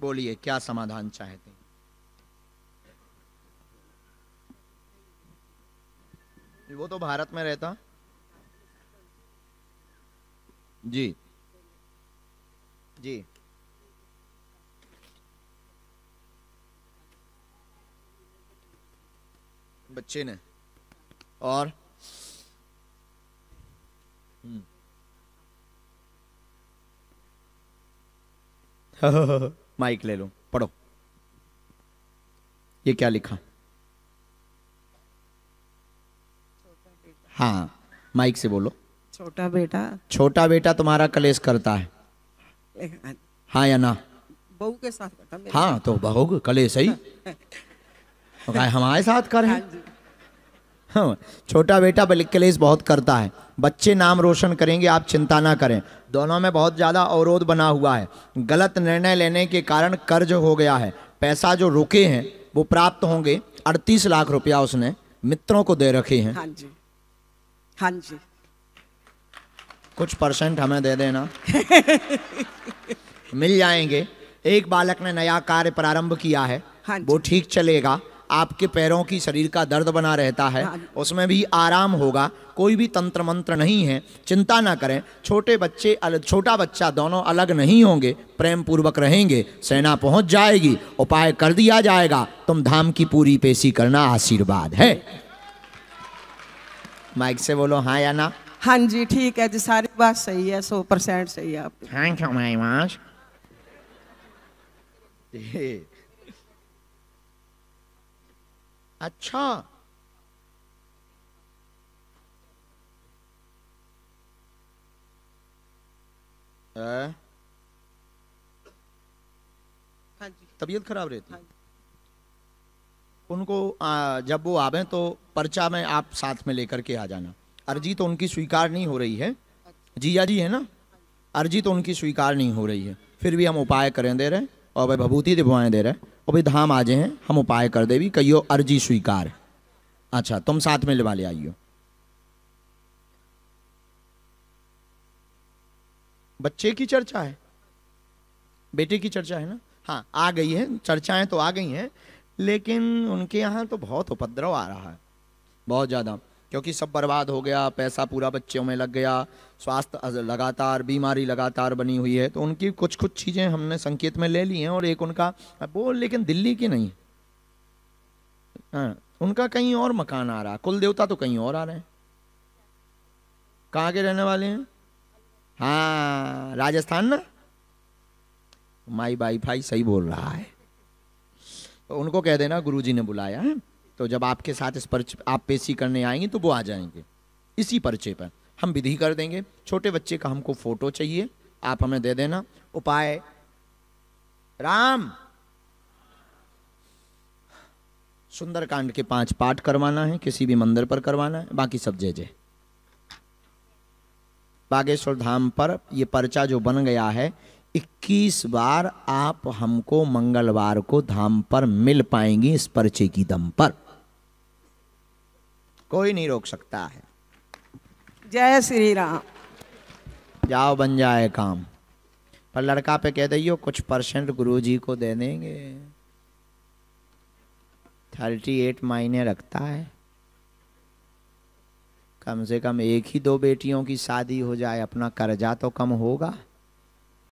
बोलिए क्या समाधान चाहते हैं वो तो भारत में रहता जी जी बच्चे ने और हम्म माइक ले लो पढ़ो ये क्या लिखा हाँ माइक से बोलो छोटा बेटा छोटा बेटा तुम्हारा कलेश करता है हाँ या ना बहू के साथ हाँ तो बहू कलेश सही तो हमारे साथ कर है हाँ हाँ, छोटा बेटा बलिक बहुत करता है बच्चे नाम रोशन करेंगे आप चिंता ना करें दोनों में बहुत ज़्यादा अवरोध बना हुआ है गलत निर्णय लेने के कारण कर्ज हो गया है पैसा जो रुके हैं वो प्राप्त होंगे अड़तीस लाख रुपया उसने मित्रों को दे रखे हैं हाँ जी हाँ जी कुछ परसेंट हमें दे देना मिल जाएंगे एक बालक ने नया कार्य प्रारंभ किया है हाँ वो ठीक चलेगा आपके पैरों की शरीर का दर्द बना रहता है हाँ उसमें भी आराम होगा कोई भी तंत्र मंत्र नहीं है चिंता ना करें छोटे बच्चे अलग छोटा बच्चा दोनों अलग नहीं होंगे प्रेम पूर्वक रहेंगे सेना पहुंच जाएगी उपाय कर दिया जाएगा तुम धाम की पूरी पेशी करना आशीर्वाद है माइक से बोलो हाँ या ना हाँ जी ठीक है जी सारी बात सही है सौ परसेंट सही है आप थैंक यू माई माश अच्छा हाँ तबीयत खराब रहती हाँ उनको आ, जब वो आवे तो पर्चा में आप साथ में लेकर के आ जाना अर्जी तो उनकी स्वीकार नहीं हो रही है अच्छा। जिया जी है ना हाँ अर्जी तो उनकी स्वीकार नहीं हो रही है फिर भी हम उपाय करें दे रहे और भाई भभूति दिखवाएं दे रहे और भाई धाम आ जाए हम उपाय कर देवी कहियो अर्जी स्वीकार अच्छा तुम साथ में लिवा ले आइयो बच्चे की चर्चा है बेटे की चर्चा है ना हाँ आ गई है चर्चाएं तो आ गई हैं लेकिन उनके यहाँ तो बहुत उपद्रव आ रहा है बहुत ज़्यादा क्योंकि सब बर्बाद हो गया पैसा पूरा बच्चों में लग गया स्वास्थ्य लगातार बीमारी लगातार बनी हुई है तो उनकी कुछ कुछ चीज़ें हमने संकेत में ले ली हैं और एक उनका वो लेकिन दिल्ली की नहीं आ, हाँ, उनका कहीं और मकान आ रहा कुल देवता तो कहीं और आ रहे हैं कहाँ के रहने वाले हैं हाँ राजस्थान ना माई बाई भाई सही बोल रहा है तो उनको कह देना गुरु ने बुलाया है हाँ। तो जब आपके साथ इस पर्च आप पेशी करने आएंगे तो वो आ जाएंगे इसी पर्चे पर हम विधि कर देंगे छोटे बच्चे का हमको फोटो चाहिए आप हमें दे देना उपाय राम सुंदरकांड के पांच पाठ करवाना है किसी भी मंदिर पर करवाना है बाकी सब जय जय बागेश्वर धाम पर ये पर्चा जो बन गया है 21 बार आप हमको मंगलवार को धाम पर मिल पाएंगी इस पर्चे की दम पर कोई नहीं रोक सकता है जय श्री राम जाओ बन जाए काम पर लड़का पे कह दियो कुछ परसेंट गुरु जी को दे देंगे थर्टी एट मायने रखता है कम से कम एक ही दो बेटियों की शादी हो जाए अपना कर्जा तो कम होगा